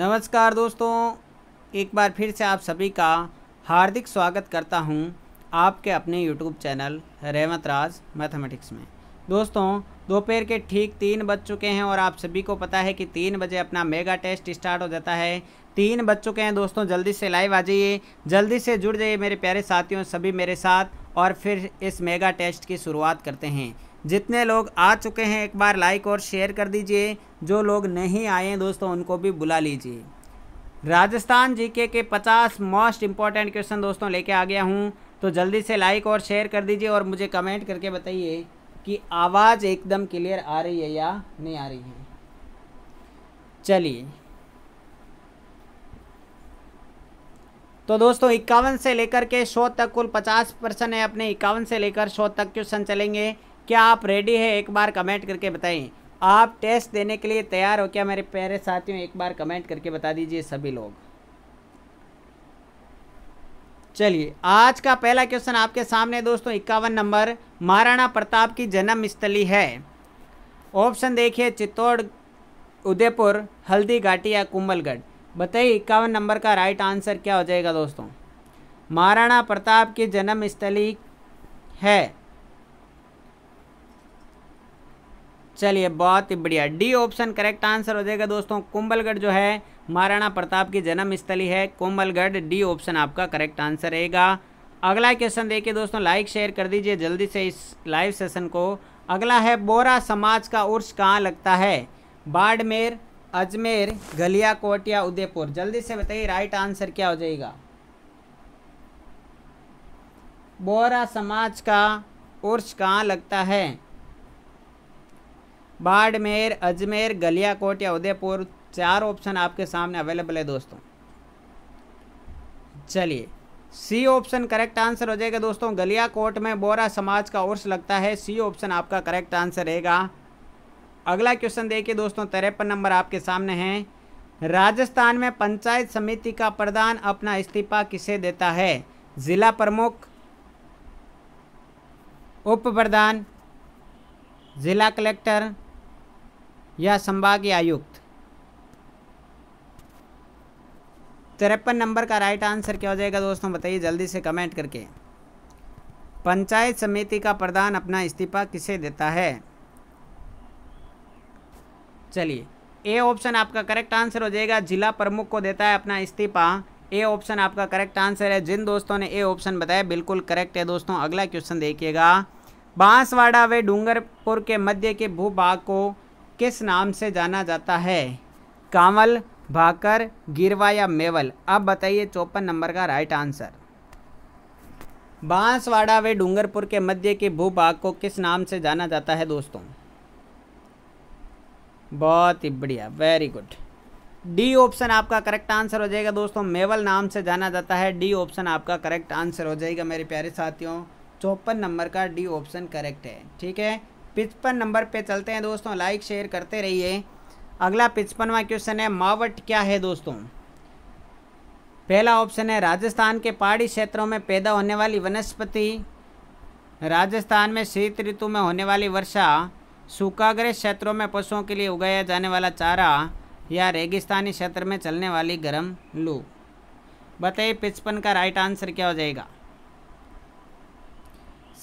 नमस्कार दोस्तों एक बार फिर से आप सभी का हार्दिक स्वागत करता हूं आपके अपने यूट्यूब चैनल रहमत राज मैथमेटिक्स में दोस्तों दोपहर के ठीक तीन बज चुके हैं और आप सभी को पता है कि तीन बजे अपना मेगा टेस्ट स्टार्ट हो जाता है तीन बज चुके हैं दोस्तों जल्दी से लाइव आ जाइए जल्दी से जुड़ जाइए मेरे प्यारे साथियों सभी मेरे साथ और फिर इस मेगा टेस्ट की शुरुआत करते हैं जितने लोग आ चुके हैं एक बार लाइक और शेयर कर दीजिए जो लोग नहीं आए हैं दोस्तों उनको भी बुला लीजिए राजस्थान जीके के 50 मोस्ट इम्पॉर्टेंट क्वेश्चन दोस्तों लेके आ गया हूँ तो जल्दी से लाइक और शेयर कर दीजिए और मुझे कमेंट करके बताइए कि आवाज़ एकदम क्लियर आ रही है या नहीं आ रही है चलिए तो दोस्तों इक्यावन से लेकर के शो तक कुल पचास परसेंट है अपने इक्यावन से लेकर शो तक क्वेश्चन चलेंगे क्या आप रेडी है एक बार कमेंट करके बताएं आप टेस्ट देने के लिए तैयार हो क्या मेरे प्यारे साथियों एक बार कमेंट करके बता दीजिए सभी लोग चलिए आज का पहला क्वेश्चन आपके सामने दोस्तों इक्यावन नंबर महाराणा प्रताप की जन्म स्थली है ऑप्शन देखिए चित्तौड़ उदयपुर हल्दी घाटी या कुंबलगढ़ बताइए इक्यावन नंबर का राइट आंसर क्या हो जाएगा दोस्तों महाराणा प्रताप की जन्म स्थली है चलिए बहुत ही बढ़िया डी ऑप्शन करेक्ट आंसर हो जाएगा दोस्तों कुंभलगढ़ जो है महाराणा प्रताप की जन्म स्थली है कुंभलगढ़ डी ऑप्शन आपका करेक्ट आंसर रहेगा अगला क्वेश्चन देखिए दोस्तों लाइक शेयर कर दीजिए जल्दी से इस लाइव सेशन को अगला है बोरा समाज का उर्स कहाँ लगता है बाड़मेर अजमेर गलिया कोट या उदयपुर जल्दी से बताइए राइट आंसर क्या हो जाएगा बोरा समाज का उर्स कहाँ लगता है बाड़मेर अजमेर गलियाकोट या उदयपुर चार ऑप्शन आपके सामने अवेलेबल है दोस्तों चलिए सी ऑप्शन करेक्ट आंसर हो जाएगा दोस्तों गलियाकोट में बोरा समाज का उर्स लगता है सी ऑप्शन आपका करेक्ट आंसर रहेगा अगला क्वेश्चन देखिए दोस्तों तिरपन नंबर आपके सामने है राजस्थान में पंचायत समिति का प्रधान अपना इस्तीफा किसे देता है जिला प्रमुख उप प्रधान जिला कलेक्टर या संभागीय आयुक्त तिरपन नंबर का राइट आंसर क्या हो जाएगा दोस्तों बताइए जल्दी से कमेंट करके पंचायत समिति का प्रधान अपना इस्तीफा किसे देता है चलिए ए ऑप्शन आपका करेक्ट आंसर हो जाएगा जिला प्रमुख को देता है अपना इस्तीफा ए ऑप्शन आपका करेक्ट आंसर है जिन दोस्तों ने ए ऑप्शन बताया बिल्कुल करेक्ट है दोस्तों अगला क्वेश्चन देखिएगा बांसवाड़ा व डूंगरपुर के मध्य के भूभाग को किस नाम से जाना जाता है कांवल भाकर गिरवा या मेवल अब बताइए चौपन नंबर का राइट आंसर बांसवाड़ा वे डूंगरपुर के मध्य के भूभाग को किस नाम से जाना जाता है दोस्तों बहुत ही बढ़िया वेरी गुड डी ऑप्शन आपका करेक्ट आंसर हो जाएगा दोस्तों मेवल नाम से जाना जाता है डी ऑप्शन आपका करेक्ट आंसर हो जाएगा मेरे प्यारे साथियों चौपन नंबर का डी ऑप्शन करेक्ट है ठीक है पिचपन नंबर पे चलते हैं दोस्तों लाइक शेयर करते रहिए अगला पिचपनवा क्वेश्चन है मावट क्या है दोस्तों पहला ऑप्शन है राजस्थान के पहाड़ी क्षेत्रों में पैदा होने वाली वनस्पति राजस्थान में शीत ऋतु में होने वाली वर्षा सूखाग्रह क्षेत्रों में पशुओं के लिए उगाया जाने वाला चारा या रेगिस्तानी क्षेत्र में चलने वाली गर्म लू बताइए पिचपन का राइट आंसर क्या हो जाएगा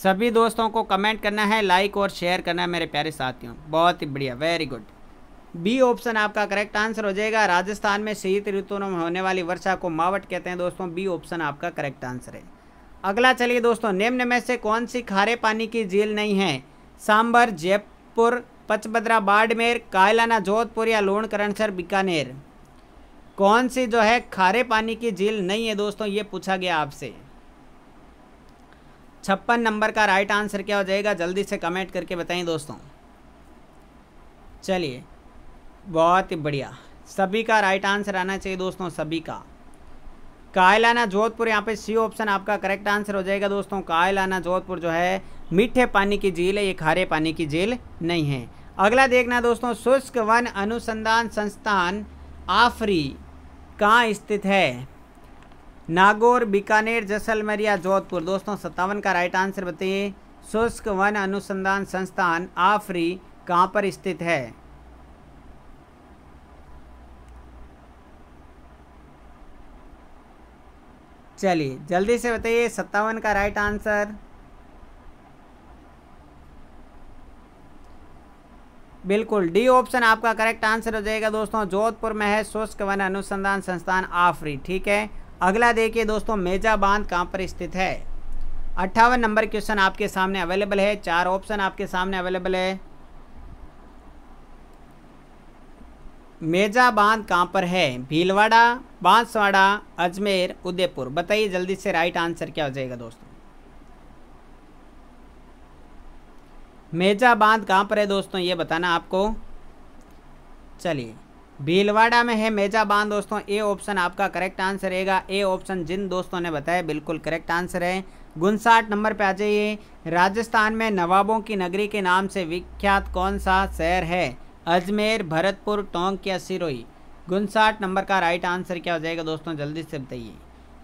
सभी दोस्तों को कमेंट करना है लाइक और शेयर करना है मेरे प्यारे साथियों बहुत ही बढ़िया वेरी गुड बी ऑप्शन आपका करेक्ट आंसर हो जाएगा राजस्थान में शीत ऋतु में होने वाली वर्षा को मावट कहते हैं दोस्तों बी ऑप्शन आपका करेक्ट आंसर है अगला चलिए दोस्तों निम्न में से कौन सी खारे पानी की झील नहीं है सांबर जयपुर पचभद्रा बाड़मेर कायलाना जोधपुर या लोणकरणसर बीकानेर कौन सी जो है खारे पानी की झील नहीं है दोस्तों ये पूछा गया आपसे छप्पन नंबर का राइट आंसर क्या हो जाएगा जल्दी से कमेंट करके बताएं दोस्तों चलिए बहुत ही बढ़िया सभी का राइट आंसर आना चाहिए दोस्तों सभी का कायलाना जोधपुर यहाँ पे सी ऑप्शन आपका करेक्ट आंसर हो जाएगा दोस्तों कायलाना जोधपुर जो है मीठे पानी की झील है ये खारे पानी की झील नहीं है अगला देखना दोस्तों शुष्क वन अनुसंधान संस्थान आफरी कहाँ स्थित है नागौर बीकानेर जैसलमेर या जोधपुर दोस्तों सत्तावन का राइट आंसर बताइए शुष्क वन अनुसंधान संस्थान आफरी कहाँ पर स्थित है चलिए जल्दी से बताइए सत्तावन का राइट आंसर बिल्कुल डी ऑप्शन आपका करेक्ट आंसर हो जाएगा दोस्तों जोधपुर में है शुष्क वन अनुसंधान संस्थान आफरी ठीक है अगला देखिए दोस्तों मेजा बांध कहाँ पर स्थित है अट्ठावन नंबर क्वेश्चन आपके सामने अवेलेबल है चार ऑप्शन आपके सामने अवेलेबल है मेजा बांध कहाँ पर है भीलवाड़ा बांसवाड़ा अजमेर उदयपुर बताइए जल्दी से राइट आंसर क्या हो जाएगा दोस्तों मेजा बांध कहाँ पर है दोस्तों ये बताना आपको चलिए भीलवाड़ा में है मेजा बांध दोस्तों ए ऑप्शन आपका करेक्ट आंसर रहेगा ए ऑप्शन जिन दोस्तों ने बताया बिल्कुल करेक्ट आंसर है गुनसाठ नंबर पे आ जाइए राजस्थान में नवाबों की नगरी के नाम से विख्यात कौन सा शहर है अजमेर भरतपुर टोंक या सिरोही गुनसाठ नंबर का राइट आंसर क्या हो जाएगा दोस्तों जल्दी से बताइए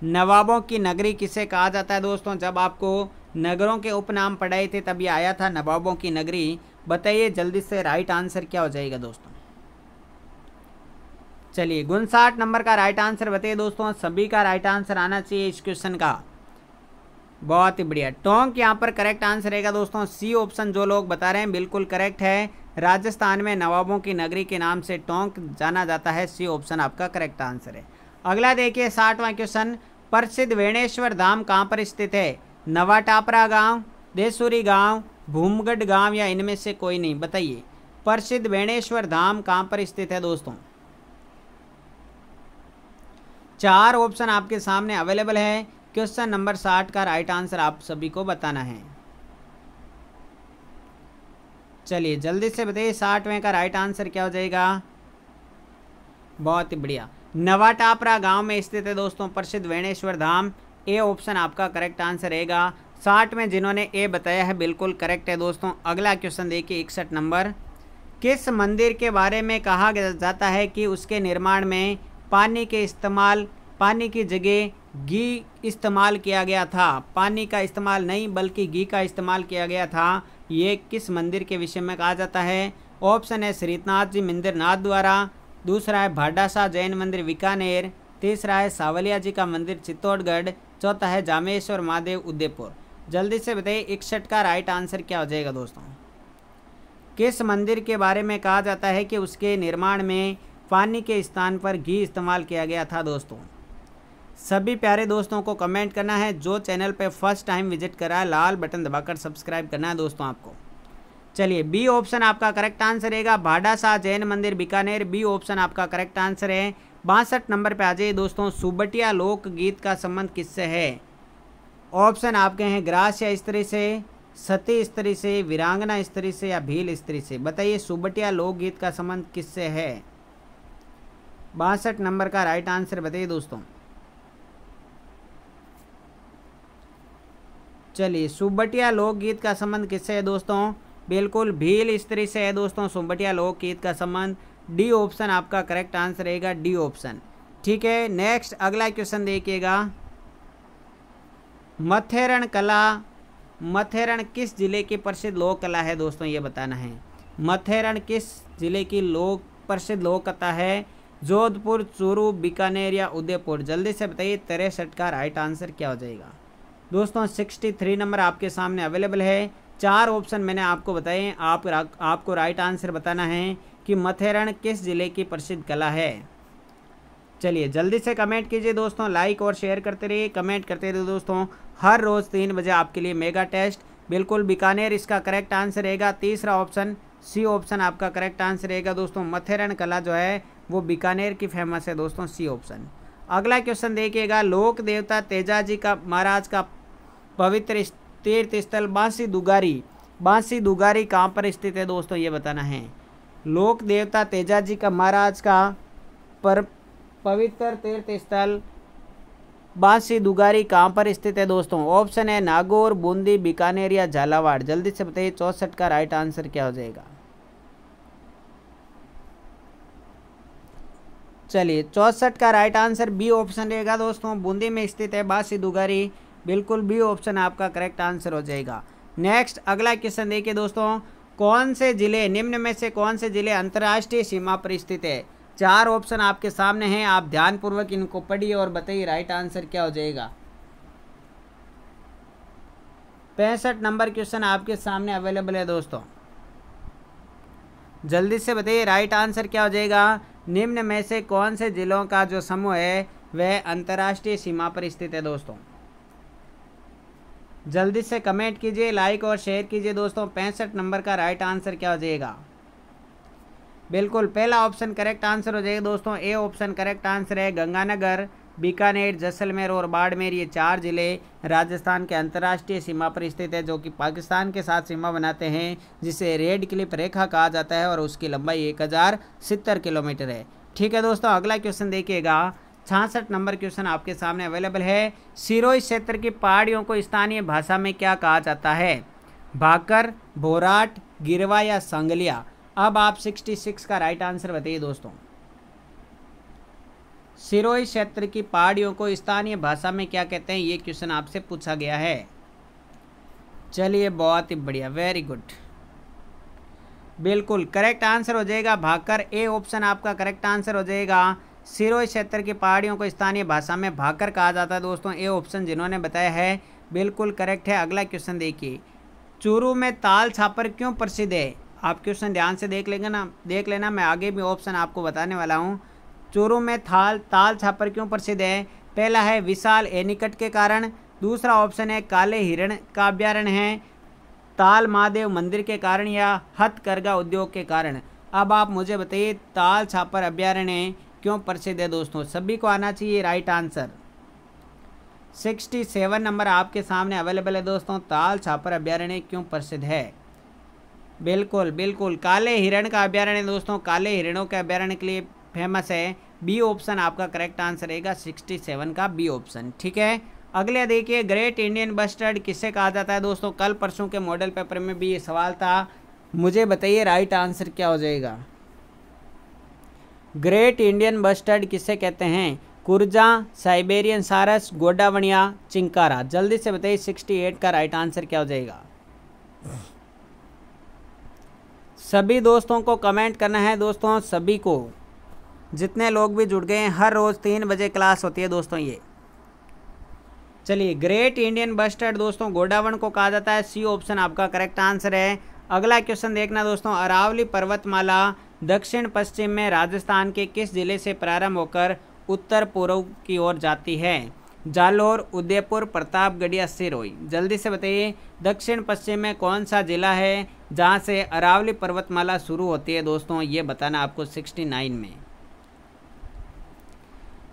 नवाबों की नगरी किसे कहा जाता है दोस्तों जब आपको नगरों के उपनाम पढ़ाए थे तब ये आया था नवाबों की नगरी बताइए जल्दी से राइट आंसर क्या हो जाएगा दोस्तों चलिए गुनसाठ नंबर का राइट आंसर बताइए दोस्तों सभी का राइट आंसर आना चाहिए इस क्वेश्चन का बहुत ही बढ़िया टोंक यहाँ पर करेक्ट आंसर रहेगा दोस्तों सी ऑप्शन जो लोग बता रहे हैं बिल्कुल करेक्ट है राजस्थान में नवाबों की नगरी के नाम से टोंक जाना जाता है सी ऑप्शन आपका करेक्ट आंसर है अगला देखिए साठवां क्वेश्चन प्रसिद्ध वेणेश्वर धाम कहाँ पर स्थित है नवाटापरा गांव देसूरी गांव भूमगढ़ गांव या इनमें से कोई नहीं बताइए प्रसिद्ध वेणेश्वर धाम कहाँ पर स्थित है दोस्तों चार ऑप्शन आपके सामने अवेलेबल है क्वेश्चन नंबर साठ का राइट आंसर आप सभी को बताना है चलिए जल्दी से बताइए साठवें का राइट आंसर क्या हो जाएगा बहुत ही बढ़िया नवाटापरा गांव में स्थित है दोस्तों प्रसिद्ध वेणेश्वर धाम ए ऑप्शन आपका करेक्ट आंसर रहेगा साठ में जिन्होंने ए बताया है बिल्कुल करेक्ट है दोस्तों अगला क्वेश्चन देखिए इकसठ नंबर किस मंदिर के बारे में कहा जाता है कि उसके निर्माण में पानी के इस्तेमाल पानी की जगह घी इस्तेमाल किया गया था पानी का इस्तेमाल नहीं बल्कि घी का इस्तेमाल किया गया था ये किस मंदिर के विषय में कहा जाता है ऑप्शन है श्रीनाथ जी मंदिर नाथ द्वारा दूसरा है भाडासा जैन मंदिर बीकानेर तीसरा है सावलिया जी का मंदिर चित्तौड़गढ़ चौथा है जामेश्वर महादेव उदयपुर जल्दी से बताइए इकसठ का राइट आंसर क्या हो जाएगा दोस्तों किस मंदिर के बारे में कहा जाता है कि उसके निर्माण में पानी के स्थान पर घी इस्तेमाल किया गया था दोस्तों सभी प्यारे दोस्तों को कमेंट करना है जो चैनल पर फर्स्ट टाइम विजिट करा है लाल बटन दबाकर सब्सक्राइब करना है दोस्तों आपको चलिए बी ऑप्शन आपका करेक्ट आंसर रहेगा भाडा शाह जैन मंदिर बीकानेर बी ऑप्शन आपका करेक्ट आंसर है बासठ नंबर पे आ जाइए दोस्तों सुबटिया लोक गीत का संबंध किससे है ऑप्शन आपके हैं ग्रास या स्त्री से सती स्त्री से वीरांगना स्त्री से या भील स्त्री से बताइए सुबटिया लोकगीत का संबंध किससे है बासठ नंबर का राइट आंसर बताइए दोस्तों चलिए सुबटिया लोकगीत का संबंध किससे है दोस्तों बिल्कुल भील स्त्री से है दोस्तों सुबटिया लोकगीत का संबंध डी ऑप्शन आपका करेक्ट आंसर रहेगा डी ऑप्शन ठीक है नेक्स्ट अगला क्वेश्चन देखिएगा मथेरण कला मथेरण किस जिले की प्रसिद्ध लोक कला है दोस्तों ये बताना है मथेरण किस जिले की लोक प्रसिद्ध लोक कथा है जोधपुर चूरू बीकानेर या उदयपुर जल्दी से बताइए तिरसठ का राइट आंसर क्या हो जाएगा दोस्तों 63 नंबर आपके सामने अवेलेबल है चार ऑप्शन मैंने आपको बताए आप रा, आपको राइट आंसर बताना है कि मथेरण किस जिले की प्रसिद्ध कला है चलिए जल्दी से कमेंट कीजिए दोस्तों लाइक और शेयर करते रहिए कमेंट करते रहिए दोस्तों हर रोज़ तीन बजे आपके लिए मेगा टेस्ट बिल्कुल बीकानेर इसका करेक्ट आंसर रहेगा तीसरा ऑप्शन सी ऑप्शन आपका करेक्ट आंसर रहेगा दोस्तों मथेरण कला जो है वो बीकानेर की फेमस है दोस्तों सी ऑप्शन अगला क्वेश्चन देखिएगा लोक देवता तेजाजी का महाराज का पवित्र तीर्थ स्थल बांसी दुगारी बांसी दुगारी कहाँ पर स्थित है दोस्तों ये बताना है लोक देवता तेजाजी का महाराज का पर पवित्र तीर्थ स्थल बांसी दुगारी कहाँ पर स्थित है दोस्तों ऑप्शन है नागौर बूंदी बीकानेर या झालावाड़ जल्दी से बताइए चौसठ का राइट आंसर क्या हो जाएगा चलिए चौंसठ का राइट आंसर बी ऑप्शन रहेगा दोस्तों बूंदी में स्थित है बासी दुगारी बिल्कुल बी ऑप्शन आपका करेक्ट आंसर हो जाएगा नेक्स्ट अगला क्वेश्चन देखिए दोस्तों कौन से जिले निम्न में से कौन से जिले अंतर्राष्ट्रीय सीमा पर स्थित है चार ऑप्शन आपके सामने हैं आप ध्यानपूर्वक इनको पढ़िए और बताइए राइट आंसर क्या हो जाएगा पैंसठ नंबर क्वेश्चन आपके सामने अवेलेबल है दोस्तों जल्दी से बताइए राइट आंसर क्या हो जाएगा निम्न में से कौन से ज़िलों का जो समूह है वह अंतर्राष्ट्रीय सीमा पर स्थित है दोस्तों जल्दी से कमेंट कीजिए लाइक और शेयर कीजिए दोस्तों पैंसठ नंबर का राइट आंसर क्या हो जाएगा बिल्कुल पहला ऑप्शन करेक्ट आंसर हो जाएगा दोस्तों ए ऑप्शन करेक्ट आंसर है गंगानगर बीकानेर जैसलमेर और बाड़मेर ये चार ज़िले राजस्थान के अंतर्राष्ट्रीय सीमा पर स्थित है जो कि पाकिस्तान के साथ सीमा बनाते हैं जिसे रेड क्लिप रेखा कहा जाता है और उसकी लंबाई एक हज़ार किलोमीटर है ठीक है दोस्तों अगला क्वेश्चन देखिएगा छासठ नंबर क्वेश्चन आपके सामने अवेलेबल है सिरोई क्षेत्र की पहाड़ियों को स्थानीय भाषा में क्या कहा जाता है भाकर भोराट गिरवा या संगलिया अब आप 66 का राइट आंसर बताइए दोस्तों सिरोही क्षेत्र की पहाड़ियों को स्थानीय भाषा में क्या कहते हैं ये क्वेश्चन आपसे पूछा गया है चलिए बहुत ही बढ़िया वेरी गुड बिल्कुल करेक्ट आंसर हो जाएगा भाकर ए ऑप्शन आपका करेक्ट आंसर हो जाएगा सिरोही क्षेत्र की पहाड़ियों को स्थानीय भाषा में भाकर कहा जाता है दोस्तों ए ऑप्शन जिन्होंने बताया है बिल्कुल करेक्ट है अगला क्वेश्चन देखिए चूरू में ताल छापर क्यों प्रसिद्ध है आप क्वेश्चन ध्यान से देख लेंगे ना देख लेना मैं आगे भी ऑप्शन आपको बताने वाला हूँ चोरों में थाल ताल छापर क्यों प्रसिद्ध है पहला है विशाल एनिकट के कारण दूसरा ऑप्शन है काले हिरण का अभ्यारण है ताल महादेव मंदिर के कारण या हथकरघा उद्योग के कारण अब आप मुझे बताइए ताल छापर अभ्यारण्य क्यों प्रसिद्ध है दोस्तों सभी को आना चाहिए right answer sixty seven number आपके सामने अवेलेबल है दोस्तों ताल छापर अभ्यारण्य क्यों प्रसिद्ध है बिल्कुल बिल्कुल काले हिरण का अभ्यारण्य दोस्तों काले हिरणों के अभ्यारण्य के लिए फेमस है बी ऑप्शन आपका करेक्ट आंसर रहेगा 67 का बी ऑप्शन ठीक है अगले देखिए ग्रेट इंडियन बस्टर्ड किसे कहा जाता है दोस्तों कल परसों के मॉडल पेपर में भी ये सवाल था मुझे बताइए राइट आंसर क्या हो जाएगा ग्रेट इंडियन बस्टर्ड किसे कहते हैं कुर्जा साइबेरियन सारस गोडावणिया चिंकारा जल्दी से बताइए 68 का राइट आंसर क्या हो जाएगा सभी दोस्तों को कमेंट करना है दोस्तों सभी को जितने लोग भी जुड़ गए हैं हर रोज़ तीन बजे क्लास होती है दोस्तों ये चलिए ग्रेट इंडियन बस्टर्ड दोस्तों गोडावन को कहा जाता है सी ऑप्शन आपका करेक्ट आंसर है अगला क्वेश्चन देखना दोस्तों अरावली पर्वतमाला दक्षिण पश्चिम में राजस्थान के किस जिले से प्रारंभ होकर उत्तर पूर्व की ओर जाती है जालोर उदयपुर प्रतापगढ़िया सिरोई जल्दी से बताइए दक्षिण पश्चिम में कौन सा जिला है जहाँ से अरावली पर्वतमाला शुरू होती है दोस्तों ये बताना आपको सिक्सटी में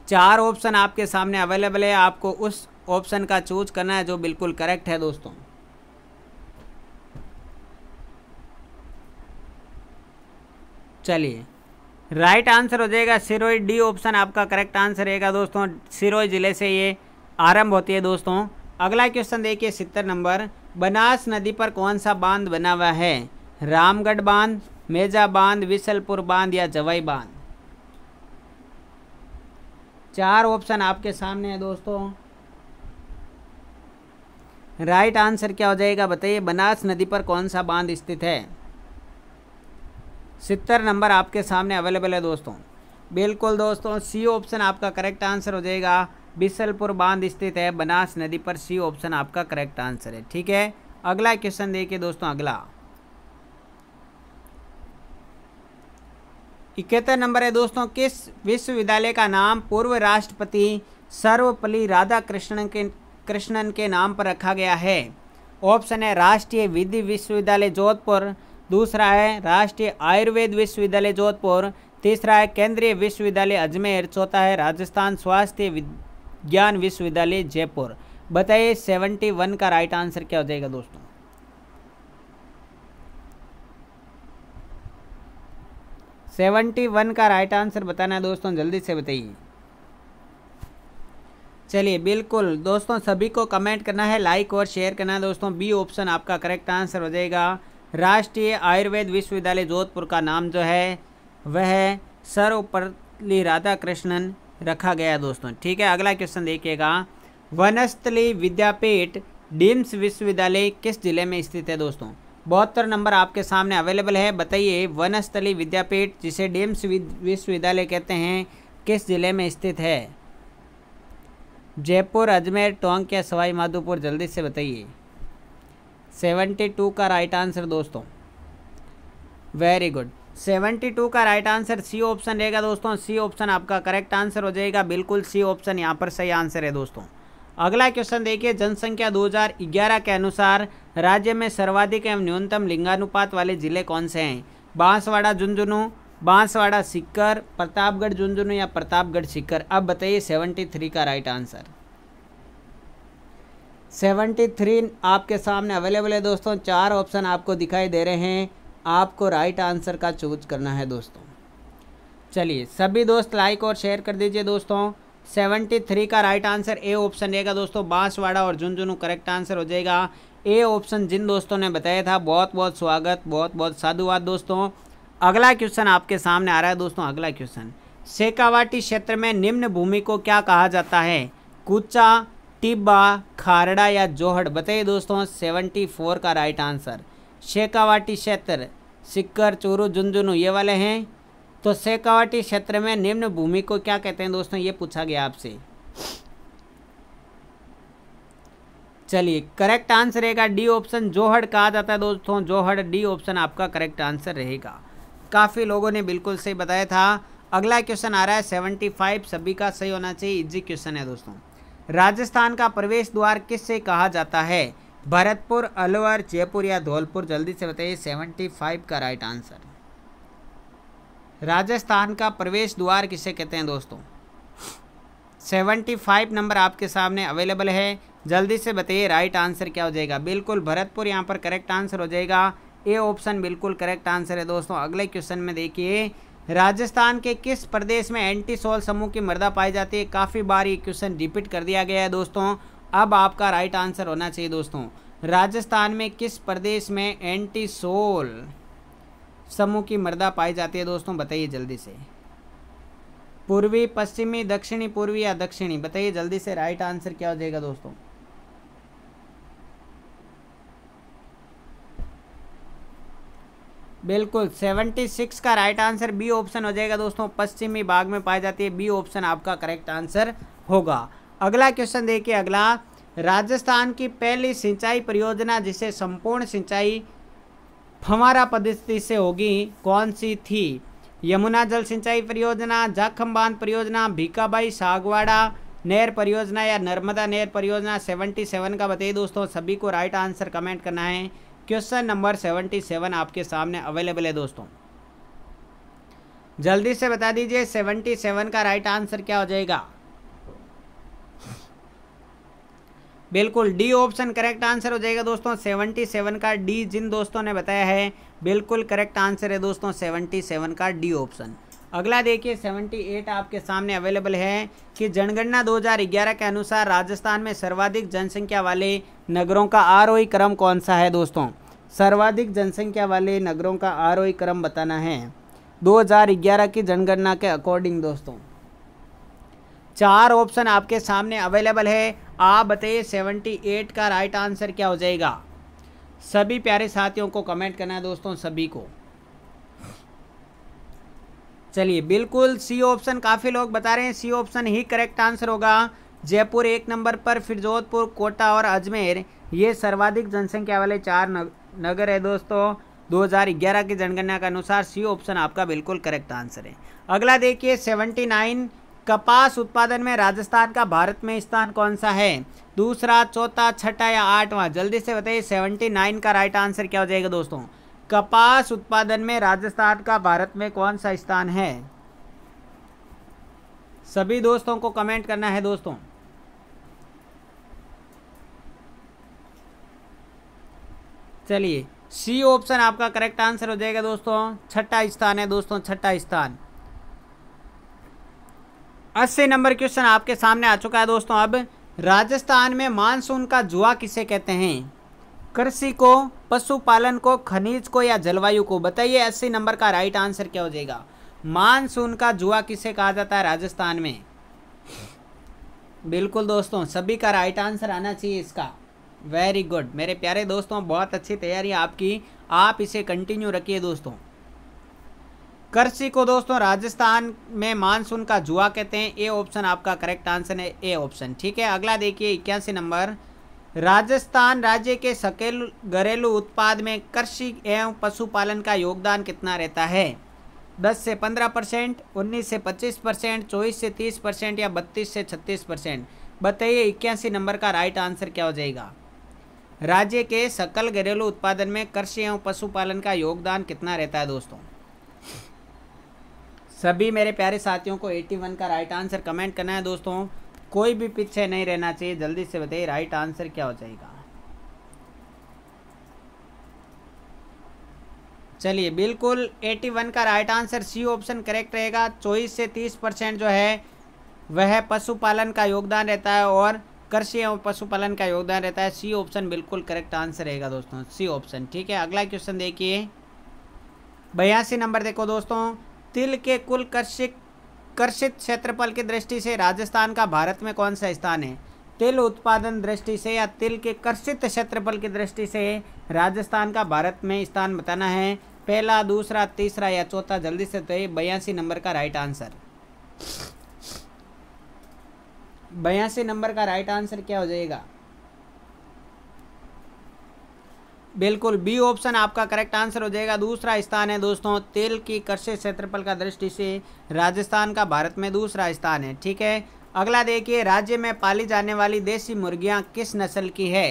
चार ऑप्शन आपके सामने अवेलेबल है आपको उस ऑप्शन का चूज करना है जो बिल्कुल करेक्ट है दोस्तों चलिए राइट आंसर हो जाएगा सिरोई डी ऑप्शन आपका करेक्ट आंसर रहेगा दोस्तों सिरोई ज़िले से ये आरंभ होती है दोस्तों अगला क्वेश्चन देखिए सितर नंबर बनास नदी पर कौन सा बांध बना हुआ है रामगढ़ बांध मेजा बांध विसलपुर बांध या जवाई बांध चार ऑप्शन आपके सामने है दोस्तों राइट आंसर क्या हो जाएगा बताइए बनास नदी पर कौन सा बांध स्थित है सितर नंबर आपके सामने अवेलेबल है दोस्तों बिल्कुल दोस्तों सी ऑप्शन आपका करेक्ट आंसर हो जाएगा बिसलपुर बांध स्थित है बनास नदी पर सी ऑप्शन आपका करेक्ट आंसर है ठीक है अगला क्वेश्चन देखिए दोस्तों अगला इकहत्तर नंबर है दोस्तों किस विश्वविद्यालय का नाम पूर्व राष्ट्रपति सर्वपल्ली राधा कृष्णन के कृष्णन के नाम पर रखा गया है ऑप्शन है राष्ट्रीय विधि विश्वविद्यालय जोधपुर दूसरा है राष्ट्रीय आयुर्वेद विश्वविद्यालय जोधपुर तीसरा है केंद्रीय विश्वविद्यालय अजमेर चौथा है राजस्थान स्वास्थ्य विज्ञान विश्वविद्यालय जयपुर बताइए सेवेंटी वन का राइट आंसर क्या हो जाएगा दोस्तों सेवेंटी वन का राइट आंसर बताना है दोस्तों जल्दी से बताइए चलिए बिल्कुल दोस्तों सभी को कमेंट करना है लाइक और शेयर करना है दोस्तों बी ऑप्शन आपका करेक्ट आंसर हो जाएगा राष्ट्रीय आयुर्वेद विश्वविद्यालय जोधपुर का नाम जो है वह सर्वपल्ली राधा कृष्णन रखा गया दोस्तों ठीक है अगला क्वेश्चन देखिएगा वनस्थली विद्यापीठ डीम्स विश्वविद्यालय किस जिले में स्थित है दोस्तों बहत्तर नंबर आपके सामने अवेलेबल है बताइए वनस्थली विद्यापीठ जिसे डेम्स विश्वविद्यालय कहते हैं किस ज़िले में स्थित है जयपुर अजमेर टोंक या सवाई माधोपुर जल्दी से बताइए सेवेंटी टू का राइट आंसर दोस्तों वेरी गुड सेवेंटी टू का राइट आंसर सी ऑप्शन रहेगा दोस्तों सी ऑप्शन आपका करेक्ट आंसर हो जाएगा बिल्कुल सी ऑप्शन यहाँ पर सही आंसर है दोस्तों अगला क्वेश्चन देखिए जनसंख्या 2011 के अनुसार राज्य में सर्वाधिक एवं न्यूनतम लिंगानुपात वाले जिले कौन से हैं बांसवाड़ा झुंझुनू बांसवाड़ा सिक्कर प्रतापगढ़ झुंझुनू या प्रतापगढ़ सिक्कर अब बताइए सेवेंटी थ्री का राइट आंसर सेवेंटी थ्री आपके सामने अवेलेबल है दोस्तों चार ऑप्शन आपको दिखाई दे रहे हैं आपको राइट आंसर का चूज करना है दोस्तों चलिए सभी दोस्त लाइक और शेयर कर दीजिए दोस्तों सेवेंटी थ्री का राइट आंसर ए ऑप्शन रहेगा दोस्तों बांसवाड़ा और झुंझुनू करेक्ट आंसर हो जाएगा ए ऑप्शन जिन दोस्तों ने बताया था बहुत बहुत स्वागत बहुत बहुत साधुवाद दोस्तों अगला क्वेश्चन आपके सामने आ रहा है दोस्तों अगला क्वेश्चन शेखावाटी क्षेत्र में निम्न भूमि को क्या कहा जाता है कुचा टिब्बा खारड़ा या जोहड़ बताइए दोस्तों सेवेंटी फोर का राइट आंसर शेखावाटी क्षेत्र सिक्कर चोरू झुंझुनू ये वाले हैं तो शेखावाटी क्षेत्र में निम्न भूमि को क्या कहते हैं दोस्तों ये पूछा गया आपसे चलिए करेक्ट आंसर रहेगा डी ऑप्शन जोहड़ कहा जाता है दोस्तों जोहड़ डी ऑप्शन आपका करेक्ट आंसर रहेगा काफ़ी लोगों ने बिल्कुल सही बताया था अगला क्वेश्चन आ रहा है सेवेंटी फाइव सभी का सही होना चाहिए इजी क्वेश्चन है दोस्तों राजस्थान का प्रवेश द्वार किससे कहा जाता है भरतपुर अलवर जयपुर या धौलपुर जल्दी से बताइए सेवेंटी फाइव का राइट आंसर राजस्थान का प्रवेश द्वार किसे कहते हैं दोस्तों सेवेंटी फाइव नंबर आपके सामने अवेलेबल है जल्दी से बताइए राइट आंसर क्या हो जाएगा बिल्कुल भरतपुर यहाँ पर करेक्ट आंसर हो जाएगा ए ऑप्शन बिल्कुल करेक्ट आंसर है दोस्तों अगले क्वेश्चन में देखिए राजस्थान के किस प्रदेश में एंटी सोल समूह की मृदा पाई जाती है काफ़ी बार ये क्वेश्चन रिपीट कर दिया गया है दोस्तों अब आपका राइट आंसर होना चाहिए दोस्तों राजस्थान में किस प्रदेश में एंटी सोल समूह की मृदा पाई जाती है दोस्तों बताइए जल्दी से पूर्वी पश्चिमी दक्षिणी पूर्वी या दक्षिणी बताइए जल्दी से राइट आंसर क्या हो जाएगा दोस्तों बिल्कुल 76 का राइट आंसर बी ऑप्शन हो जाएगा दोस्तों पश्चिमी भाग में पाई जाती है बी ऑप्शन आपका करेक्ट आंसर होगा अगला क्वेश्चन देखिए अगला राजस्थान की पहली सिंचाई परियोजना जिसे संपूर्ण सिंचाई फमारा पद्धति से होगी कौन सी थी यमुना जल सिंचाई परियोजना जाखम बांध परियोजना भीकाबाई सागवाड़ा नहर परियोजना या नर्मदा नहर परियोजना 77 का बताइए दोस्तों सभी को राइट आंसर कमेंट करना है क्वेश्चन नंबर सेवेंटी सेवन आपके सामने अवेलेबल है दोस्तों जल्दी से बता दीजिए सेवेंटी सेवन का राइट आंसर क्या हो जाएगा बिल्कुल डी ऑप्शन करेक्ट आंसर हो जाएगा दोस्तों सेवेंटी सेवन का डी जिन दोस्तों ने बताया है बिल्कुल करेक्ट आंसर है दोस्तों सेवेंटी सेवन का डी ऑप्शन अगला देखिए 78 आपके सामने अवेलेबल है कि जनगणना 2011 के अनुसार राजस्थान में सर्वाधिक जनसंख्या वाले नगरों का आरोही क्रम कौन सा है दोस्तों सर्वाधिक जनसंख्या वाले नगरों का आर क्रम बताना है 2011 की जनगणना के अकॉर्डिंग दोस्तों चार ऑप्शन आपके सामने अवेलेबल है आप बताइए 78 का राइट आंसर क्या हो जाएगा सभी प्यारे साथियों को कमेंट करना है दोस्तों सभी को चलिए बिल्कुल सी ऑप्शन काफ़ी लोग बता रहे हैं सी ऑप्शन ही करेक्ट आंसर होगा जयपुर एक नंबर पर फिर जोधपुर कोटा और अजमेर ये सर्वाधिक जनसंख्या वाले चार नगर है दोस्तों 2011 की जनगणना के अनुसार सी ऑप्शन आपका बिल्कुल करेक्ट आंसर है अगला देखिए 79 कपास उत्पादन में राजस्थान का भारत में स्थान कौन सा है दूसरा चौथा छठा या आठवां जल्दी से बताइए 79 का राइट आंसर क्या हो जाएगा दोस्तों कपास उत्पादन में राजस्थान का भारत में कौन सा स्थान है सभी दोस्तों को कमेंट करना है दोस्तों चलिए सी ऑप्शन आपका करेक्ट आंसर हो जाएगा दोस्तों छठा स्थान है दोस्तों छठा स्थान अस्सी नंबर क्वेश्चन आपके सामने आ चुका है दोस्तों अब राजस्थान में मानसून का जुआ किसे कहते हैं कृषि को पशुपालन को खनिज को या जलवायु को बताइए अस्सी नंबर का राइट आंसर क्या हो जाएगा मानसून का जुआ किसे कहा जाता है राजस्थान में बिल्कुल दोस्तों सभी का राइट आंसर आना चाहिए इसका वेरी गुड मेरे प्यारे दोस्तों बहुत अच्छी तैयारी आपकी आप इसे कंटिन्यू रखिए दोस्तों कृषि को दोस्तों राजस्थान में मानसून का जुआ कहते हैं ए ऑप्शन आपका करेक्ट आंसर है ए ऑप्शन ठीक है अगला देखिए इक्यासी नंबर राजस्थान राज्य के सकेल घरेलू उत्पाद में कृषि एवं पशुपालन का योगदान कितना रहता है 10 से 15 परसेंट उन्नीस से 25 परसेंट चौबीस से 30 परसेंट या 32 से 36 परसेंट बताइए इक्यासी नंबर का राइट आंसर क्या हो जाएगा राज्य के सकल घरेलू उत्पादन में कृषि एवं पशुपालन का योगदान कितना रहता है दोस्तों सभी मेरे प्यारे साथियों को 81 का राइट आंसर कमेंट करना है दोस्तों कोई भी पीछे नहीं रहना चाहिए जल्दी से बताइए राइट आंसर क्या हो जाएगा चलिए बिल्कुल 81 का right answer C option correct रहेगा चौबीस से 30 परसेंट जो है वह पशुपालन का योगदान रहता है और कृषि एवं पशुपालन का योगदान रहता है सी ऑप्शन बिल्कुल करेक्ट आंसर रहेगा दोस्तों सी ऑप्शन ठीक है अगला क्वेश्चन देखिए बयासी नंबर देखो दोस्तों तिल के कुल कृषि उत्कर्षित क्षेत्रफल की दृष्टि से राजस्थान का भारत में कौन सा स्थान है तिल उत्पादन दृष्टि से या तिल के कर्षित क्षेत्रफल की दृष्टि से राजस्थान का भारत में स्थान बताना है पहला दूसरा तीसरा या चौथा जल्दी से तो ये बयासी नंबर का राइट आंसर बयासी नंबर का राइट आंसर क्या हो जाएगा बिल्कुल बी ऑप्शन आपका करेक्ट आंसर हो जाएगा दूसरा स्थान है दोस्तों तेल की कृषि क्षेत्रफल का दृष्टि से राजस्थान का भारत में दूसरा स्थान है ठीक है अगला देखिए राज्य में पाली जाने वाली देसी मुर्गियाँ किस नस्ल की है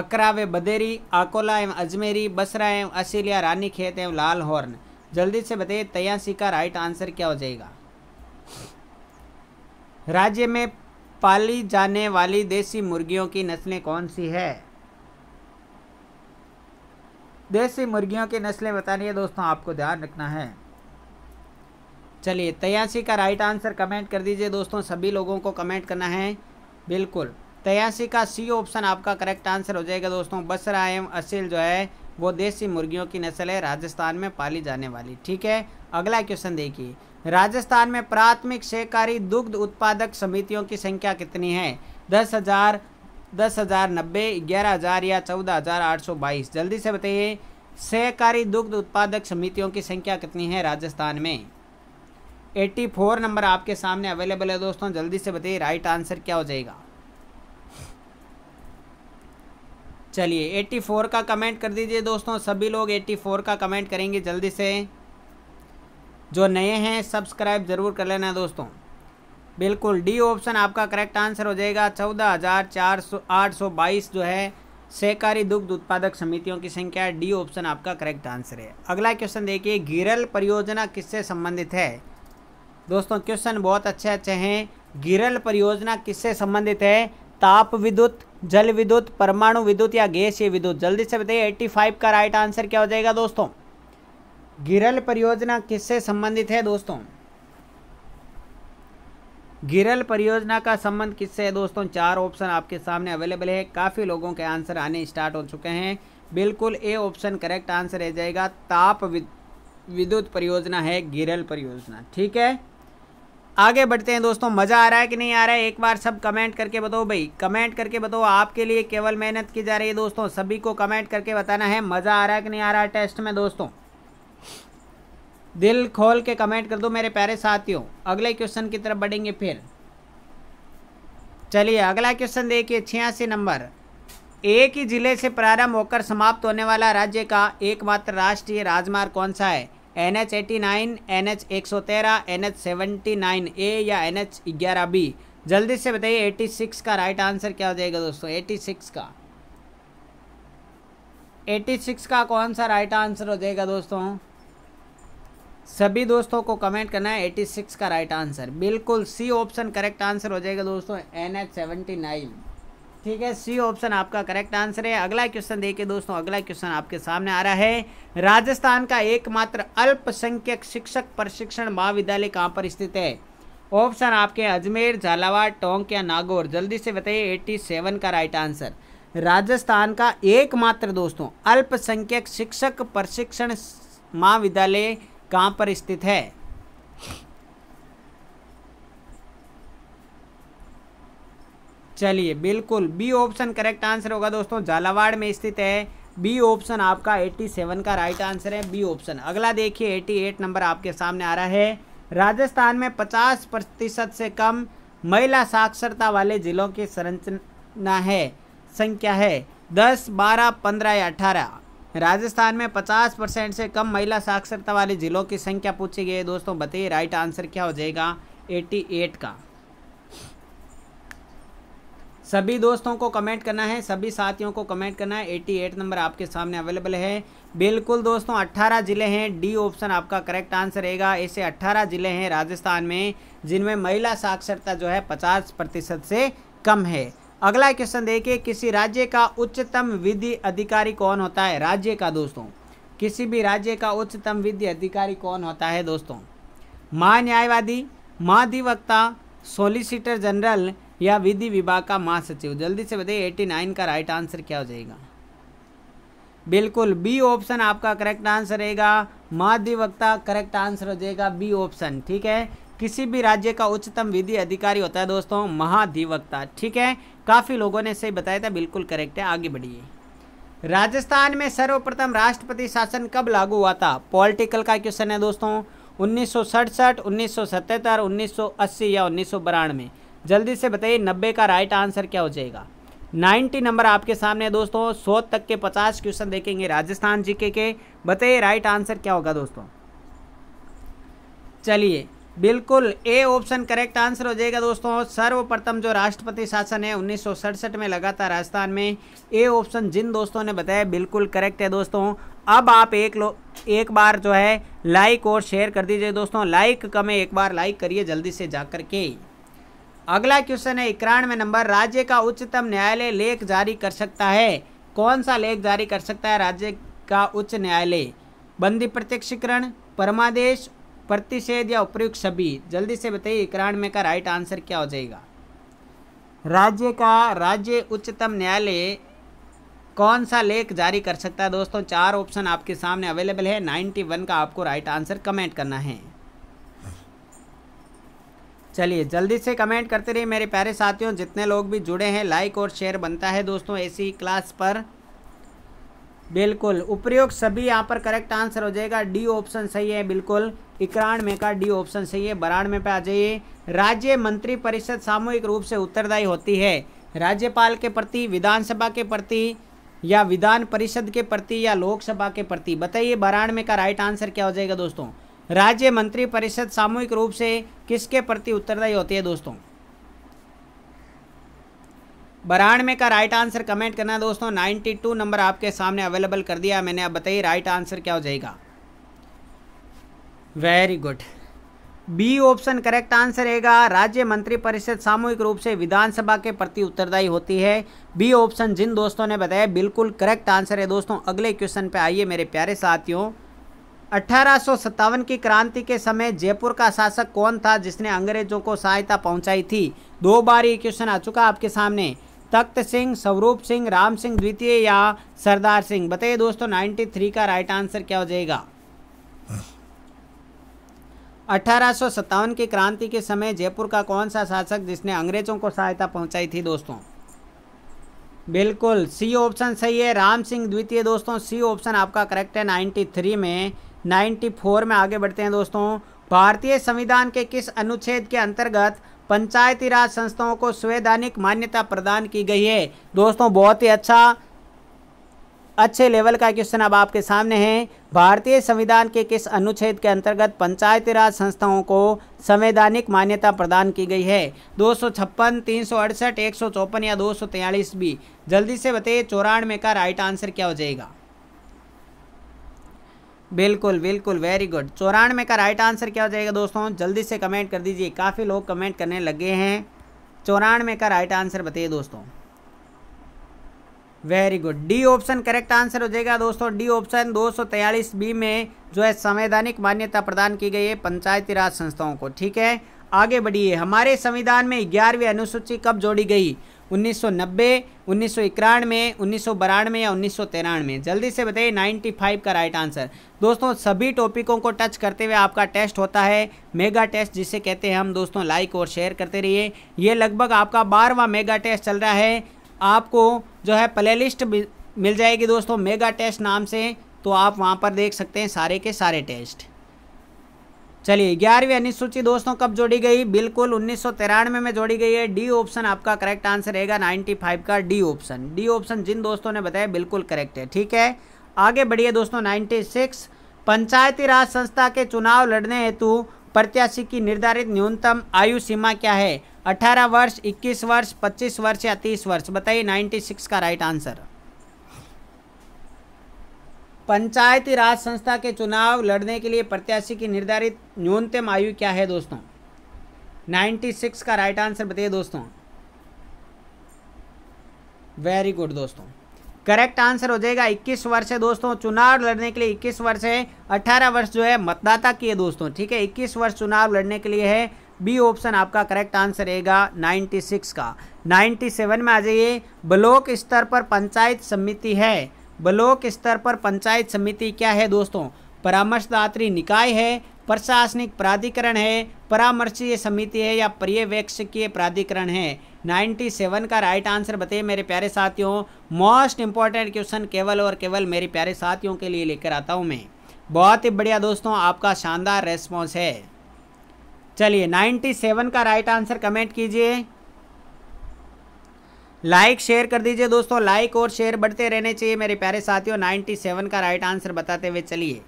अकरा वे बदेरी आकोला एवं अजमेरी बसरा एवं असीलिया रानी खेत एवं लाल हॉर्न जल्दी से बताइए तयासी का राइट आंसर क्या हो जाएगा राज्य में पाली जाने वाली देसी मुर्गियों की नस्लें कौन सी है देसी मुर्गियों की नस्लें बतानी है दोस्तों आपको ध्यान रखना है चलिए तयासी का राइट आंसर कमेंट कर दीजिए दोस्तों सभी लोगों को कमेंट करना है बिल्कुल तयासी का सी ऑप्शन आपका करेक्ट आंसर हो जाएगा दोस्तों बसरा एम असील जो है वो देसी मुर्गियों की नस्ल है राजस्थान में पाली जाने वाली ठीक है अगला क्वेश्चन देखिए राजस्थान में प्राथमिक सहकारी दुग्ध उत्पादक समितियों की संख्या कितनी है दस हज़ार दस हज़ार नब्बे ग्यारह हज़ार या चौदह हज़ार आठ सौ बाईस जल्दी से बताइए सहकारी दुग्ध उत्पादक समितियों की संख्या कितनी है राजस्थान में एट्टी फोर नंबर आपके सामने अवेलेबल है दोस्तों जल्दी से बताइए राइट आंसर क्या हो जाएगा चलिए एट्टी फोर का कमेंट कर दीजिए दोस्तों सभी लोग एट्टी फोर का कमेंट करेंगे जल्दी से जो नए हैं सब्सक्राइब ज़रूर कर लेना दोस्तों बिल्कुल डी ऑप्शन आपका करेक्ट आंसर हो जाएगा चौदह हज़ार चार सौ आठ सौ बाईस जो है सहकारी दुग्ध उत्पादक समितियों की संख्या डी ऑप्शन आपका करेक्ट आंसर है अगला क्वेश्चन देखिए गिरल परियोजना किससे संबंधित है दोस्तों क्वेश्चन बहुत अच्छे अच्छे हैं गिरल परियोजना किससे संबंधित है ताप विद्युत जल विद्युत परमाणु विद्युत या गैसीय विद्युत जल्दी से बताइए फाइव का राइट आंसर क्या हो जाएगा दोस्तों गिरल परियोजना किससे संबंधित है दोस्तों गिरल परियोजना का संबंध किससे है दोस्तों चार ऑप्शन आपके सामने अवेलेबल है काफ़ी लोगों के आंसर आने स्टार्ट हो चुके हैं बिल्कुल ए ऑप्शन करेक्ट आंसर रह जाएगा ताप विद्युत परियोजना है गिरल परियोजना ठीक है आगे बढ़ते हैं दोस्तों मज़ा आ रहा है कि नहीं आ रहा है एक बार सब कमेंट करके बताओ भाई कमेंट करके बताओ आपके लिए केवल मेहनत की जा रही है दोस्तों सभी को कमेंट करके बताना है मज़ा आ रहा है कि नहीं आ रहा है टेस्ट में दोस्तों दिल खोल के कमेंट कर दो मेरे प्यारे साथियों अगले क्वेश्चन की तरफ बढ़ेंगे फिर चलिए अगला क्वेश्चन देखिए छियासी नंबर एक ही जिले से प्रारंभ होकर समाप्त होने वाला राज्य का एकमात्र राष्ट्रीय राजमार्ग कौन सा है N H eighty nine N H एक सौ तेरह N H seventy nine A या एन एच ग्यारह बी जल्दी से बताइए एटी सिक्स का राइट आंसर क्या हो जाएगा दोस्तों एटी सिक्स का एटी सिक्स का कौन सा राइट आंसर हो जाएगा दोस्तों सभी दोस्तों को कमेंट करना है 86 का राइट आंसर बिल्कुल सी ऑप्शन करेक्ट आंसर हो जाएगा दोस्तों एन एच सेवेंटी नाइन ठीक है सी ऑप्शन आपका करेक्ट आंसर है अगला क्वेश्चन देखिए दोस्तों अगला क्वेश्चन आपके सामने आ रहा है राजस्थान का एकमात्र अल्पसंख्यक शिक्षक प्रशिक्षण महाविद्यालय कहाँ पर स्थित है ऑप्शन आपके अजमेर झालावाड़ टोंक या नागौर जल्दी से बताइए सेवन का राइट आंसर राजस्थान का एकमात्र दोस्तों अल्पसंख्यक शिक्षक प्रशिक्षण महाविद्यालय कहाँ पर स्थित है चलिए बिल्कुल बी ऑप्शन करेक्ट आंसर होगा दोस्तों झालावाड़ में स्थित है बी ऑप्शन आपका 87 का राइट आंसर है बी ऑप्शन अगला देखिए 88 नंबर आपके सामने आ रहा है राजस्थान में 50 प्रतिशत से कम महिला साक्षरता वाले जिलों की संरचना है संख्या है 10 12 15 या राजस्थान में 50 परसेंट से कम महिला साक्षरता वाले ज़िलों की संख्या पूछी गई है दोस्तों बताइए राइट आंसर क्या हो जाएगा 88 का सभी दोस्तों को कमेंट करना है सभी साथियों को कमेंट करना है 88 नंबर आपके सामने अवेलेबल है बिल्कुल दोस्तों 18 ज़िले हैं डी ऑप्शन आपका करेक्ट आंसर रहेगा ऐसे 18 ज़िले हैं राजस्थान में जिनमें महिला साक्षरता जो है 50 प्रतिशत से कम है अगला क्वेश्चन देखिए किसी राज्य का उच्चतम विधि अधिकारी कौन होता है राज्य का दोस्तों किसी भी राज्य का उच्चतम विधि अधिकारी कौन होता है दोस्तों महान्यायवादी महाधिवक्ता सोलिसिटर जनरल या विधि विभाग का महासचिव जल्दी से बताइए एटी नाइन का राइट आंसर क्या हो जाएगा बिल्कुल बी ऑप्शन आपका करेक्ट आंसर रहेगा महाधिवक्ता करेक्ट आंसर हो जाएगा बी ऑप्शन ठीक है किसी भी राज्य का उच्चतम विधि अधिकारी होता है दोस्तों महाधिवक्ता ठीक है काफ़ी लोगों ने सही बताया था बिल्कुल करेक्ट है आगे बढ़िए राजस्थान में सर्वप्रथम राष्ट्रपति शासन कब लागू हुआ था पॉलिटिकल का क्वेश्चन है दोस्तों उन्नीस सौ सड़सठ उन्नीस सौ सतहत्तर उन्नीस सौ अस्सी या उन्नीस सौ जल्दी से बताइए नब्बे का राइट आंसर क्या हो जाएगा नाइन्टी नंबर आपके सामने दोस्तों सौ तक के पचास क्वेश्चन देखेंगे राजस्थान जीके के बताइए राइट आंसर क्या होगा दोस्तों चलिए बिल्कुल ए ऑप्शन करेक्ट आंसर हो जाएगा दोस्तों सर्वप्रथम जो राष्ट्रपति शासन है उन्नीस में लगा था राजस्थान में ए ऑप्शन जिन दोस्तों ने बताया बिल्कुल करेक्ट है दोस्तों अब आप एक लो एक बार जो है लाइक और शेयर कर दीजिए दोस्तों लाइक कमें एक बार लाइक करिए जल्दी से जा कर के अगला क्वेश्चन है इक्यानवे नंबर राज्य का उच्चतम न्यायालय लेख जारी कर सकता है कौन सा लेख जारी कर सकता है राज्य का उच्च न्यायालय बंदी प्रत्यक्षीकरण परमादेश प्रतिषेध या उपयुक्त सभी जल्दी से बताइए इकरानवे का राइट आंसर क्या हो जाएगा राज्य का राज्य उच्चतम न्यायालय कौन सा लेख जारी कर सकता है दोस्तों चार ऑप्शन आपके सामने अवेलेबल है वन का आपको राइट आंसर कमेंट करना है चलिए जल्दी से कमेंट करते रहिए मेरे प्यारे साथियों जितने लोग भी जुड़े हैं लाइक और शेयर बनता है दोस्तों ऐसी क्लास पर बिल्कुल उपयोग सभी यहाँ पर करेक्ट आंसर हो जाएगा डी ऑप्शन सही है बिल्कुल में का डी ऑप्शन सही है में पे आ जाइए राज्य मंत्री परिषद सामूहिक रूप से उत्तरदायी होती है राज्यपाल के प्रति विधानसभा के प्रति या विधान परिषद के प्रति या लोकसभा के प्रति बताइए में का राइट आंसर क्या हो जाएगा दोस्तों राज्य मंत्री परिषद सामूहिक रूप से किसके प्रति उत्तरदायी होती है दोस्तों बरानवे का राइट आंसर कमेंट करना दोस्तों 92 नंबर आपके सामने अवेलेबल कर दिया मैंने अब बताइए राइट आंसर क्या हो जाएगा very good B option correct answer रहेगा राज्य मंत्री परिषद सामूहिक रूप से विधानसभा के प्रति उत्तरदायी होती है बी ऑप्शन जिन दोस्तों ने बताया बिल्कुल करेक्ट आंसर है दोस्तों अगले क्वेश्चन पे आइए मेरे प्यारे साथियों अठारह की क्रांति के समय जयपुर का शासक कौन था जिसने अंग्रेजों को सहायता पहुंचाई थी दो बार ये क्वेश्चन आ चुका आपके सामने तख्त सिंह स्वरूप सिंह राम सिंह द्वितीय या सरदार सिंह बताइए दोस्तों थ्री का राइट आंसर क्या हो जाएगा अठारह की क्रांति के समय जयपुर का कौन सा शासक जिसने अंग्रेजों को सहायता पहुंचाई थी दोस्तों बिल्कुल सी ऑप्शन सही है राम सिंह द्वितीय दोस्तों सी ऑप्शन आपका करेक्ट है नाइन्टी थ्री में नाइन्टी फोर में आगे बढ़ते हैं दोस्तों भारतीय संविधान के किस अनुच्छेद के अंतर्गत पंचायती राज संस्थाओं को संवैधानिक मान्यता प्रदान की गई है दोस्तों बहुत ही अच्छा अच्छे लेवल का क्वेश्चन अब आपके सामने है भारतीय संविधान के किस अनुच्छेद के अंतर्गत पंचायती राज संस्थाओं को संवैधानिक मान्यता प्रदान की गई है दो सौ छप्पन तीन सौ अड़सठ एक सौ चौपन या दो सौ बी जल्दी से बताइए चौरानवे का राइट आंसर क्या हो जाएगा बिल्कुल बिल्कुल वेरी गुड चौरानवे का राइट आंसर क्या हो जाएगा दोस्तों जल्दी से कमेंट कर दीजिए काफ़ी लोग कमेंट करने लगे हैं चौरानवे का राइट आंसर बताइए दोस्तों very good D option correct answer हो जाएगा दोस्तों डी ऑप्शन दो बी में जो है संवैधानिक मान्यता प्रदान की गई है पंचायती राज संस्थाओं को ठीक है आगे बढ़िए हमारे संविधान में ग्यारहवीं अनुसूची कब जोड़ी गई उन्नीस सौ नब्बे उन्नीस सौ इक्यानवे उन्नीस सौ बारानवे या उन्नीस सौ तिरानवे जल्दी से बताइए नाइन्टी फाइव का राइट आंसर दोस्तों सभी टॉपिकों को टच करते हुए आपका टेस्ट होता है मेगा टेस्ट जिसे कहते हैं हम दोस्तों लाइक और शेयर करते रहिए ये लगभग आपका बारहवा मेगा टेस्ट चल रहा है आपको जो है प्ले लिस्ट मिल जाएगी दोस्तों मेगा टेस्ट नाम से तो आप वहाँ पर देख सकते हैं सारे के सारे टेस्ट चलिए ग्यारहवीं अनुसूची दोस्तों कब जोड़ी गई बिल्कुल उन्नीस में, में जोड़ी गई है डी ऑप्शन आपका करेक्ट आंसर रहेगा 95 का डी ऑप्शन डी ऑप्शन जिन दोस्तों ने बताया बिल्कुल करेक्ट है ठीक है आगे बढ़िए दोस्तों 96 पंचायती राज संस्था के चुनाव लड़ने हेतु प्रत्याशी की निर्धारित न्यूनतम आयु सीमा क्या है अठारह वर्ष इक्कीस वर्ष पच्चीस वर्ष या तीस वर्ष बताइए नाइन्टी का राइट आंसर पंचायती राज संस्था के चुनाव लड़ने के लिए प्रत्याशी की निर्धारित न्यूनतम आयु क्या है दोस्तों 96 का राइट आंसर बताइए दोस्तों वेरी गुड दोस्तों करेक्ट आंसर हो जाएगा 21 वर्ष है दोस्तों चुनाव लड़ने के लिए 21 वर्ष है 18 वर्ष जो है मतदाता की है दोस्तों ठीक है इक्कीस वर्ष चुनाव लड़ने के लिए है बी ऑप्शन आपका करेक्ट आंसर रहेगा 96 का 97 में आ जाइए ब्लॉक स्तर पर पंचायत समिति है ब्लॉक स्तर पर पंचायत समिति क्या है दोस्तों परामर्शदात्री निकाय है प्रशासनिक प्राधिकरण है परामर्शीय समिति है या पर्यवेक्षकीय प्राधिकरण है 97 का राइट आंसर बताइए मेरे प्यारे साथियों मोस्ट इंपॉर्टेंट क्वेश्चन केवल और केवल मेरे प्यारे साथियों के लिए लेकर आता हूं मैं बहुत ही बढ़िया दोस्तों आपका शानदार रेस्पॉन्स है चलिए 97 का राइट आंसर कमेंट कीजिए लाइक शेयर कर दीजिए दोस्तों लाइक और शेयर बढ़ते रहने चाहिए मेरे प्यारे साथियों सेवन का राइट आंसर बताते हुए चलिए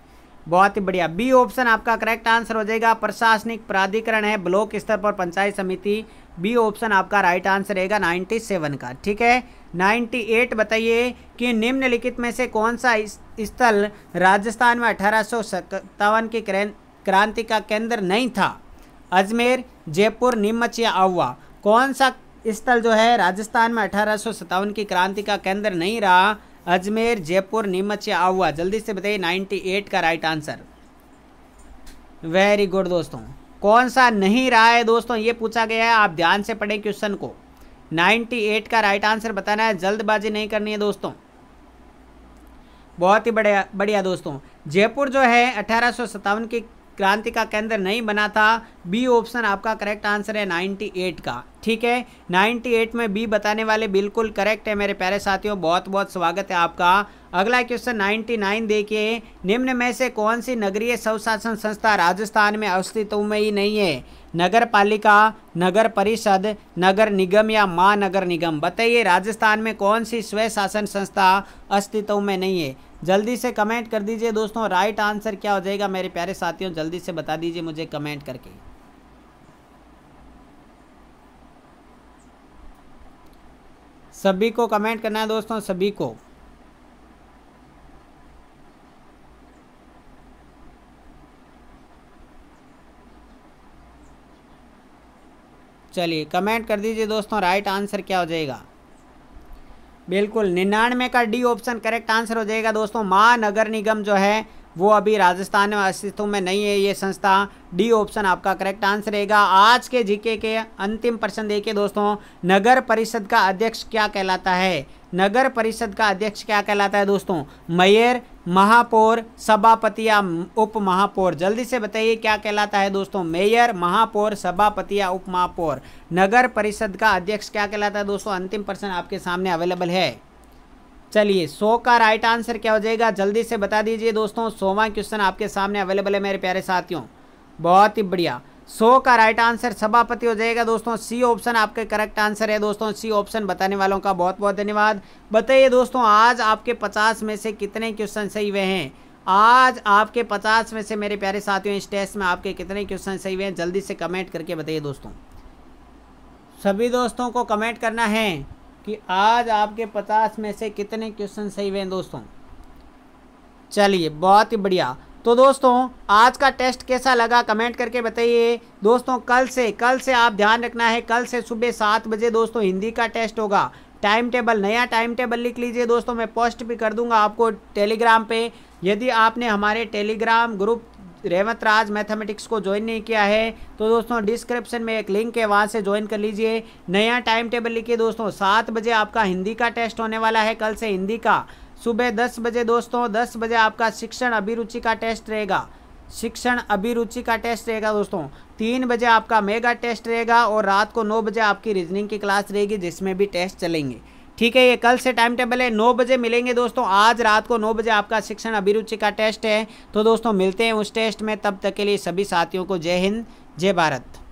बहुत ही बढ़िया बी ऑप्शन आपका करेक्ट आंसर हो जाएगा प्रशासनिक प्राधिकरण है ब्लॉक स्तर पर पंचायत समिति बी ऑप्शन आपका राइट आंसर रहेगा 97 का ठीक है 98 बताइए कि निम्नलिखित में से कौन सा स्थल राजस्थान में अठारह की क्रांति का केंद्र नहीं था अजमेर जयपुर नीमच या आवा कौन सा स्थल जो है राजस्थान में अठारह की क्रांति का केंद्र नहीं रहा अजमेर जयपुर नीमच या आउआ जल्दी से बताइए 98 का राइट आंसर वेरी गुड दोस्तों कौन सा नहीं रहा है दोस्तों ये पूछा गया है आप ध्यान से पढ़ें क्वेश्चन को 98 का राइट आंसर बताना है जल्दबाजी नहीं करनी है दोस्तों बहुत ही बढ़िया बढ़िया दोस्तों जयपुर जो है अठारह की क्रांति का केंद्र नहीं बना था बी ऑप्शन आपका करेक्ट आंसर है 98 का ठीक है 98 में बी बताने वाले बिल्कुल करेक्ट है मेरे प्यारे साथियों बहुत बहुत स्वागत है आपका अगला क्वेश्चन 99 देखिए निम्न में से कौन सी नगरीय स्वशासन संस्था राजस्थान में अस्तित्व में ही नहीं है नगर पालिका नगर परिषद नगर निगम या महानगर निगम बताइए राजस्थान में कौन सी स्वशासन संस्था अस्तित्व में नहीं है जल्दी से कमेंट कर दीजिए दोस्तों राइट आंसर क्या हो जाएगा मेरे प्यारे साथियों जल्दी से बता दीजिए मुझे कमेंट करके सभी को कमेंट करना है दोस्तों सभी को चलिए कमेंट कर दीजिए दोस्तों राइट आंसर क्या हो जाएगा बिल्कुल निन्यानवे का डी ऑप्शन करेक्ट आंसर हो जाएगा दोस्तों महानगर निगम जो है वो अभी राजस्थान में अस्तित्व में नहीं है ये संस्था डी ऑप्शन आपका करेक्ट आंसर रहेगा आज के जीके के अंतिम प्रश्न देखिए दोस्तों नगर परिषद का अध्यक्ष क्या कहलाता है नगर परिषद का अध्यक्ष क्या कहलाता है दोस्तों मेयर महापौर सभापति या उप महापौर जल्दी से बताइए क्या कहलाता है दोस्तों मेयर महापौर सभापति या उप महापौर नगर परिषद का अध्यक्ष क्या कहलाता है दोस्तों अंतिम प्रश्न आपके सामने अवेलेबल है चलिए सो का राइट आंसर क्या हो जाएगा जल्दी से बता दीजिए दोस्तों सोवा क्वेश्चन आपके सामने अवेलेबल है मेरे प्यारे साथियों बहुत ही बढ़िया सो का राइट आंसर सभापति हो जाएगा दोस्तों सी ऑप्शन आपके करेक्ट आंसर है दोस्तों सी ऑप्शन बताने वालों का बहुत बहुत धन्यवाद बताइए दोस्तों आज आपके पचास में से कितने क्वेश्चन सही हुए हैं आज आपके पचास में से मेरे प्यारे साथियों इस टेस्ट में आपके कितने क्वेश्चन सही हुए हैं जल्दी से कमेंट करके बताइए दोस्तों सभी दोस्तों को कमेंट करना है कि आज आपके पचास में से कितने क्वेश्चन सही हुए हैं दोस्तों चलिए बहुत ही बढ़िया तो दोस्तों आज का टेस्ट कैसा लगा कमेंट करके बताइए दोस्तों कल से कल से आप ध्यान रखना है कल से सुबह सात बजे दोस्तों हिंदी का टेस्ट होगा टाइम टेबल नया टाइम टेबल लिख लीजिए दोस्तों मैं पोस्ट भी कर दूंगा आपको टेलीग्राम पे यदि आपने हमारे Telegram group Revanth Raj mathematics को ज्वाइन नहीं किया है तो दोस्तों डिस्क्रिप्शन में एक लिंक है वहाँ से ज्वाइन कर लीजिए नया टाइम टेबल लिखिए दोस्तों सात बजे आपका हिंदी का टेस्ट होने वाला है कल से हिंदी का सुबह दस बजे दोस्तों दस बजे आपका शिक्षण अभिरुचि का टेस्ट रहेगा शिक्षण अभिरुचि का टेस्ट रहेगा दोस्तों तीन बजे आपका मेगा टेस्ट रहेगा और रात को नौ बजे आपकी रीजनिंग की क्लास रहेगी जिसमें भी टेस्ट चलेंगे ठीक है ये कल से टाइम टेबल है नौ बजे मिलेंगे दोस्तों आज रात को नौ बजे आपका शिक्षण अभिरुचि का टेस्ट है तो दोस्तों मिलते हैं उस टेस्ट में तब तक के लिए सभी साथियों को जय हिंद जय भारत